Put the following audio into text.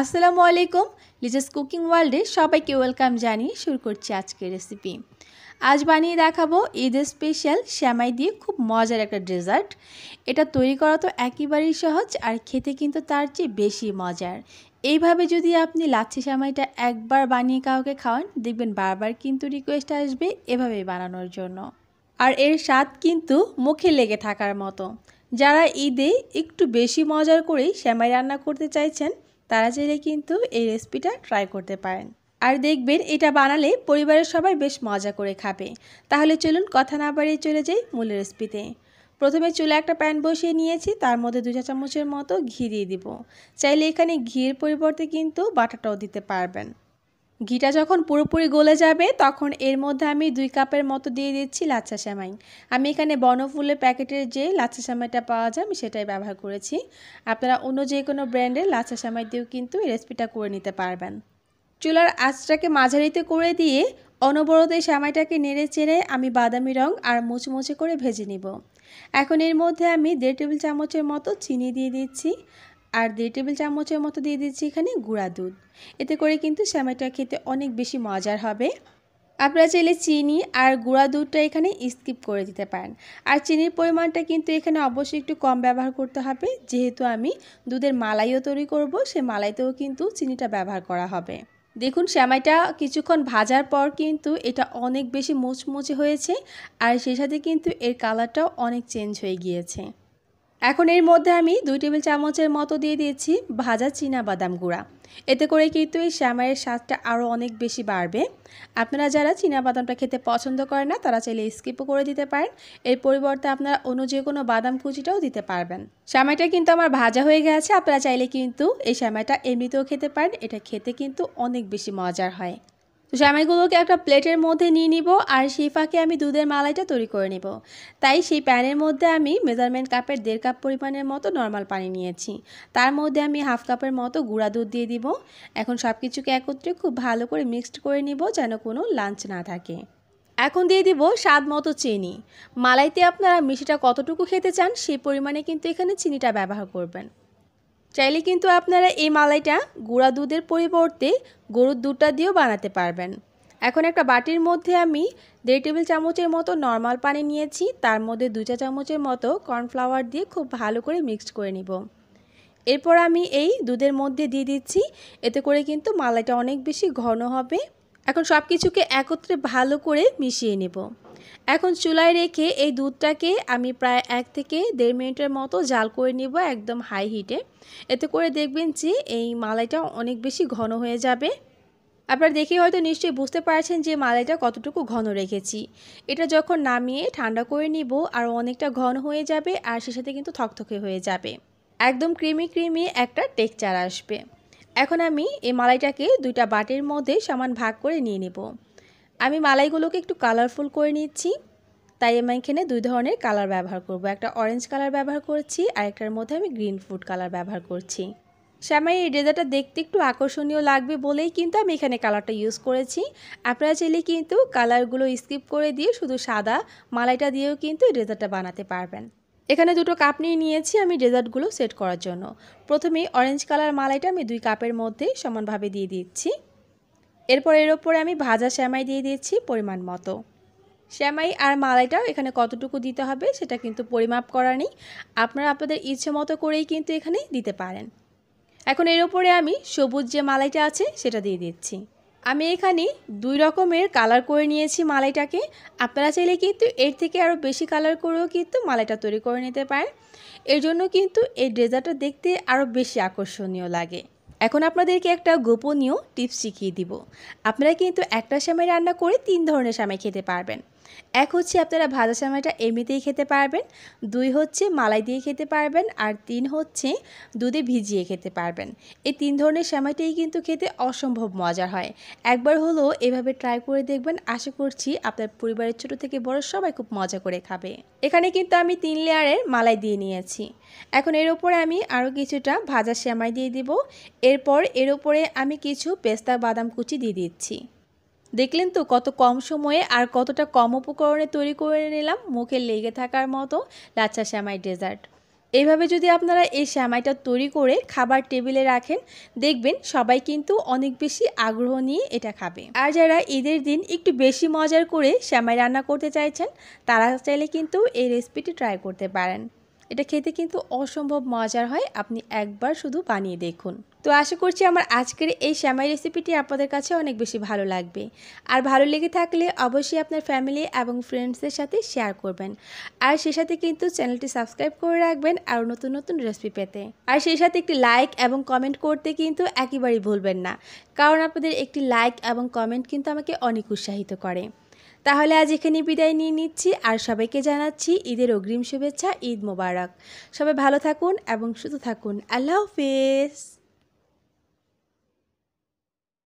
আসসালামু আলাইকুম লিজাস কুকিং ওয়ার্ল্ডে সবাইকে ওয়েলকাম জানিয়ে শুরু করছি আজকের রেসিপি আজ বানিয়ে দেখাবো ঈদের স্পেশাল শ্যামাই দিয়ে খুব মজার একটা ডেজার্ট এটা তৈরি করা তো একেবারেই সহজ আর খেতে কিন্তু তার চেয়ে বেশি মজার এইভাবে যদি আপনি লাচ্ছি শ্যামাইটা একবার বানিয়ে কাউকে খাওয়ান দেখবেন বারবার কিন্তু রিকোয়েস্ট আসবে এভাবে বানানোর জন্য আর এর স্বাদ কিন্তু মুখে লেগে থাকার মতো যারা ঈদে একটু বেশি মজার করেই শ্যামাই রান্না করতে চাইছেন তারা চাইলে কিন্তু এই রেসিপিটা ট্রাই করতে পারেন আর দেখবেন এটা বানালে পরিবারের সবাই বেশ মজা করে খাবে তাহলে চলুন কথা না বাড়িয়ে চলে যাই মূল রেসিপিতে প্রথমে চুলে একটা প্যান বসিয়ে নিয়েছি তার মধ্যে দু চা চামচের মতো ঘি দিয়ে দিব চাইলে এখানে ঘিয়ের পরিবর্তে কিন্তু বাটাটাও দিতে পারবেন ঘিটা যখন পুরোপুরি গলে যাবে তখন এর মধ্যে আমি দুই কাপের মতো দিয়ে দিচ্ছি লাচ্ছা সেমাই আমি এখানে বনফুলের প্যাকেটের যে লাচ্ছা সেমাইটা পাওয়া যায় আমি সেটাই ব্যবহার করেছি আপনারা অন্য যে কোনো ব্র্যান্ডের লাচ্ছা সেমাই দিয়েও কিন্তু এই রেসিপিটা করে নিতে পারবেন চুলার আঁচটাকে মাঝারিতে করে দিয়ে অনবরত এই সেমাইটাকে নেড়ে চেড়ে আমি বাদামি রং আর মুচমুচে করে ভেজে নিব এখন এর মধ্যে আমি দেড় টেবিল চামচের মতো চিনি দিয়ে দিচ্ছি আর দুই টেবিল চামচের মতো দিয়ে দিচ্ছি এখানে গুঁড়া দুধ এতে করে কিন্তু শ্যামাইটা খেতে অনেক বেশি মজার হবে আপনারা চাইলে চিনি আর গুঁড়া দুধটা এখানে স্কিপ করে দিতে পারেন আর চিনির পরিমাণটা কিন্তু এখানে অবশ্যই একটু কম ব্যবহার করতে হবে যেহেতু আমি দুধের মালাইও তৈরি করব সে মালাইতেও কিন্তু চিনিটা ব্যবহার করা হবে দেখুন শ্যামাইটা কিছুক্ষণ ভাজার পর কিন্তু এটা অনেক বেশি মুচমুচে হয়েছে আর সেই সাথে কিন্তু এর কালারটাও অনেক চেঞ্জ হয়ে গিয়েছে এখন এর মধ্যে আমি দুই টেবিল চামচের মতো দিয়ে দিয়েছি ভাজা চীনা বাদাম গুঁড়া এতে করে কিন্তু এই শ্যামাইয়ের স্বাদটা আরও অনেক বেশি বাড়বে আপনারা যারা চীনা বাদামটা খেতে পছন্দ করেন না তারা চাইলে স্কিপও করে দিতে পারেন এর পরিবর্তে আপনারা অন্য যে কোনো বাদাম কুচিটাও দিতে পারবেন শ্যামাইটা কিন্তু আমার ভাজা হয়ে গেছে আপনারা চাইলে কিন্তু এই শ্যামাইটা এমনিতেও খেতে পারেন এটা খেতে কিন্তু অনেক বেশি মজার হয় তো একটা প্লেটের মধ্যে নিয়ে নিব আর সেই ফাঁকে আমি দুধের মালাইটা তৈরি করে নিব তাই সেই প্যানের মধ্যে আমি মেজারমেন্ট কাপের দেড় কাপ পরিমাণের মতো নর্মাল পানি নিয়েছি তার মধ্যে আমি হাফ কাপের মতো গুঁড়া দুধ দিয়ে দিব এখন সব কিছুকে একত্রে খুব ভালো করে মিক্সড করে নিব যেন কোনো লাঞ্চ না থাকে এখন দিয়ে দিব স্বাদ মতো চিনি মালাইতে আপনারা মিষ্টিটা কতটুকু খেতে চান সেই পরিমাণে কিন্তু এখানে চিনিটা ব্যবহার করবেন চাইলে কিন্তু আপনারা এই মালাইটা গুঁড়া দুধের পরিবর্তে গরুর দুধটা দিয়েও বানাতে পারবেন এখন একটা বাটির মধ্যে আমি দেড় টেবিল চামচের মতো নর্মাল পানি নিয়েছি তার মধ্যে দু চা চামচের মতো কর্নফ্লাওয়ার দিয়ে খুব ভালো করে মিক্সড করে নিব এরপর আমি এই দুধের মধ্যে দিয়ে দিচ্ছি এতে করে কিন্তু মালাইটা অনেক বেশি ঘন হবে এখন সব কিছুকে একত্রে ভালো করে মিশিয়ে নেব এখন চুলায় রেখে এই দুধটাকে আমি প্রায় এক থেকে দেড় মিনিটের মতো জাল করে নিব একদম হাই হিটে এতে করে দেখবেন যে এই মালাইটা অনেক বেশি ঘন হয়ে যাবে আপনারা দেখে হয়তো নিশ্চয়ই বুঝতে পারছেন যে মালাইটা কতটুকু ঘন রেখেছি এটা যখন নামিয়ে ঠান্ডা করে নিব আর অনেকটা ঘন হয়ে যাবে আর সে সাথে কিন্তু থকথকে হয়ে যাবে একদম ক্রিমি ক্রিমি একটা টেক্সচার আসবে এখন আমি এই মালাইটাকে দুইটা বাটির মধ্যে সমান ভাগ করে নিয়ে নেব আমি মালাইগুলোকে একটু কালারফুল করে নিচ্ছি তাই আমি এখানে দুই ধরনের কালার ব্যবহার করব একটা অরেঞ্জ কালার ব্যবহার করছি আর একটার মধ্যে আমি গ্রিন ফুড কালার ব্যবহার করছি শ্যামাই এই ডেজাটা দেখতে একটু আকর্ষণীয় লাগবে বলেই কিন্তু আমি এখানে কালারটা ইউজ করেছি আপনারা চাইলে কিন্তু কালারগুলো স্কিপ করে দিয়ে শুধু সাদা মালাইটা দিয়েও কিন্তু এই ড্রেজারটা বানাতে পারবেন এখানে দুটো কাপ নিয়ে নিয়েছি আমি ডেজার্টগুলো সেট করার জন্য প্রথমে অরেঞ্জ কালার মালাইটা আমি দুই কাপের মধ্যে সমানভাবে দিয়ে দিচ্ছি এরপর এর ওপরে আমি ভাজা শ্যামাই দিয়ে দিয়েছি পরিমাণ মতো শ্যামাই আর মালাইটাও এখানে কতটুকু দিতে হবে সেটা কিন্তু পরিমাপ করা নেই আপনারা আপনাদের ইচ্ছে মতো করেই কিন্তু এখানে দিতে পারেন এখন এর ওপরে আমি সবুজ যে মালাইটা আছে সেটা দিয়ে দিচ্ছি আমি এখানে দুই রকমের কালার করে নিয়েছি মালাইটাকে আপনারা চাইলে কিন্তু এর থেকে আরও বেশি কালার করেও কিন্তু মালাইটা তৈরি করে নিতে পারেন এর জন্য কিন্তু এই ড্রেজারটা দেখতে আরও বেশি আকর্ষণীয় লাগে এখন আপনাদেরকে একটা গোপনীয় টিপস শিখিয়ে দিব আপনারা কিন্তু একটা স্যামে রান্না করে তিন ধরনের স্যামে খেতে পারবেন এক হচ্ছে আপনারা ভাজা সামাইটা এমনিতেই খেতে পারবেন দুই হচ্ছে মালাই দিয়ে খেতে পারবেন আর তিন হচ্ছে দুধে ভিজিয়ে খেতে পারবেন এই তিন ধরনের সামাইটাই কিন্তু খেতে অসম্ভব মজার হয় একবার হলো এভাবে ট্রাই করে দেখবেন আশা করছি আপনার পরিবারের ছোট থেকে বড় সবাই খুব মজা করে খাবে এখানে কিন্তু আমি তিন লেয়ারের মালাই দিয়ে নিয়েছি এখন এর ওপরে আমি আরও কিছুটা ভাজা শ্যামাই দিয়ে দিব এরপর এর ওপরে আমি কিছু পেস্তা বাদাম কুচি দিয়ে দিচ্ছি দেখলেন তো কত কম সময়ে আর কতটা কম উপকরণে তৈরি করে নিলাম মুখে লেগে থাকার মতো লাচ্ছা শ্যামাই ডেজার্ট এভাবে যদি আপনারা এই শ্যামাইটা তৈরি করে খাবার টেবিলে রাখেন দেখবেন সবাই কিন্তু অনেক বেশি আগ্রহ নিয়ে এটা খাবে আর যারা ঈদের দিন একটু বেশি মজার করে শ্যামাই রান্না করতে চাইছেন তারা চাইলে কিন্তু এই রেসিপিটি ট্রাই করতে পারেন এটা খেতে কিন্তু অসম্ভব মজার হয় আপনি একবার শুধু বানিয়ে দেখুন তো আশা করছি আমার আজকের এই শ্যামাই রেসিপিটি আপনাদের কাছে অনেক বেশি ভালো লাগবে আর ভালো লেগে থাকলে অবশ্যই আপনার ফ্যামিলি এবং ফ্রেন্ডসদের সাথে শেয়ার করবেন আর সেই সাথে কিন্তু চ্যানেলটি সাবস্ক্রাইব করে রাখবেন আর নতুন নতুন রেসিপি পেতে আর সেই সাথে একটি লাইক এবং কমেন্ট করতে কিন্তু একেবারেই ভুলবেন না কারণ আপনাদের একটি লাইক এবং কমেন্ট কিন্তু আমাকে অনেক উৎসাহিত করে তাহলে আজ এখানে বিদায় নিয়ে নিচ্ছি আর সবাইকে জানাচ্ছি ঈদের অগ্রিম শুভেচ্ছা ঈদ মোবারক সবাই ভালো থাকুন এবং সুস্থ থাকুন আল্লাহ হাফেজ